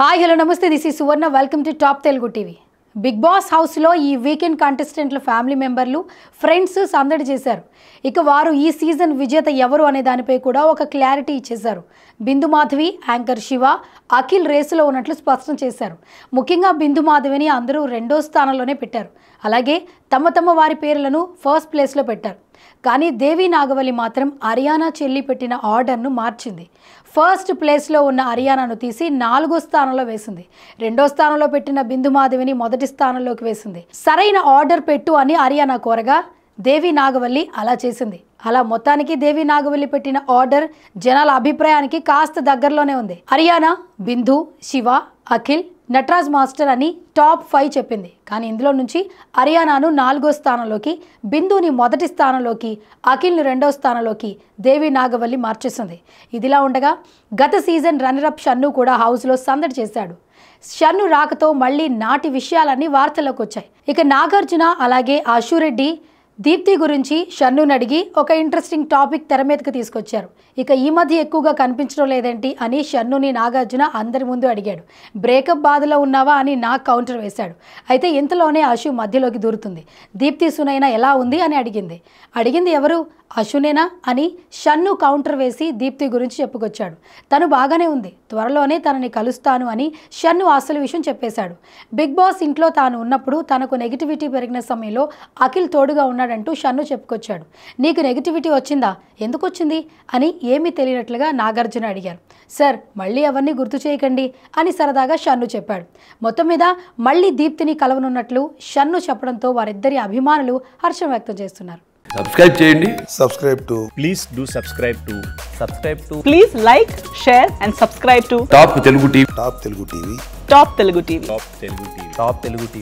hi hello నమస్తే this ఈ Suvarna welcome to top Telugu TV Bigg Boss హౌస్లో ఈ వీకెండ్ కంటెస్టెంట్ల ఫ్యామిలీ మెంబర్లు ఫ్రెండ్స్ సందడి చేశారు ఇక వారు ఈ సీజన్ విజేత ఎవరు అనే దానిపై కూడా ఒక క్లారిటీ ఇచ్చేశారు బిందు మాధవి యాంకర్ శివ అఖిల్ రేసులో ఉన్నట్లు స్పష్టం చేశారు ముఖ్యంగా బిందు మాధవిని అందరూ రెండో స్థానంలోనే పెట్టారు అలాగే తమ తమ వారి పేర్లను ఫస్ట్ ప్లేస్లో పెట్టారు కానీ దేవి నాగవల్లి మాత్రం అరియానా చెల్లి పెట్టిన ఆర్డర్ను మార్చింది ఫస్ట్ ప్లేస్లో ఉన్న అరియానాను తీసి నాలుగో స్థానంలో వేసింది రెండో స్థానంలో పెట్టిన బిందు మాధవిని మొదటి స్థానంలోకి వేసింది సరైన ఆర్డర్ పెట్టు అని అరియానా కోరగా దేవి నాగవల్లి అలా చేసింది అలా మొత్తానికి దేవి నాగవల్లి పెట్టిన ఆర్డర్ జనాల అభిప్రాయానికి కాస్త దగ్గరలోనే ఉంది హర్యానా బిందు శివ అఖిల్ నటరాజ్ మాస్టర్ అని టాప్ ఫైవ్ చెప్పింది కానీ ఇందులో నుంచి హర్యానాను నాలుగో స్థానంలోకి బిందుని మొదటి స్థానంలోకి అఖిల్ను రెండో స్థానంలోకి దేవి నాగవల్లి మార్చేసింది ఇదిలా ఉండగా గత సీజన్ రన్నరప్ షన్ను కూడా హౌస్లో సందడి చేశాడు షన్ను రాకతో మళ్ళీ నాటి విషయాలన్నీ వార్తల్లోకి వచ్చాయి ఇక నాగార్జున అలాగే అశురెడ్డి దీప్తి గురించి షన్నును అడిగి ఒక ఇంట్రెస్టింగ్ టాపిక్ తెర మీదకి తీసుకొచ్చారు ఇక ఈ మధ్య ఎక్కువగా కనిపించడం లేదేంటి అని షన్నుని నాగార్జున అందరి ముందు అడిగాడు బ్రేకప్ బాధలో ఉన్నావా అని నాకు కౌంటర్ వేశాడు అయితే ఇంతలోనే అశు మధ్యలోకి దూరుతుంది దీప్తి సునైనా ఎలా ఉంది అని అడిగింది అడిగింది ఎవరు అశునేనా అని షన్ను కౌంటర్ వేసి దీప్తి గురించి చెప్పుకొచ్చాడు తను బాగానే ఉంది త్వరలోనే తనని కలుస్తాను అని షన్ను అసలు విషయం చెప్పేశాడు బిగ్ బాస్ ఇంట్లో తాను ఉన్నప్పుడు తనకు నెగిటివిటీ పెరిగిన సమయంలో అఖిల్ తోడుగా ఉన్నాడు చేస్తున్నాడంటూ షన్ను చెప్పుకొచ్చాడు నీకు నెగిటివిటీ వచ్చిందా ఎందుకు వచ్చింది అని ఏమీ తెలియనట్లుగా నాగార్జున అడిగారు సార్ మళ్ళీ అవన్నీ గుర్తు చేయకండి అని సరదాగా షన్ను చెప్పాడు మొత్తం మీద మళ్ళీ దీప్తిని కలవనున్నట్లు షన్ను చెప్పడంతో వారిద్దరి అభిమానులు హర్షం వ్యక్తం చేస్తున్నారు సబ్స్క్రైబ్ చేయండి subscribe to please do subscribe to subscribe to please like share and subscribe to top Telugu TV top Telugu TV top Telugu TV top Telugu TV top Telugu TV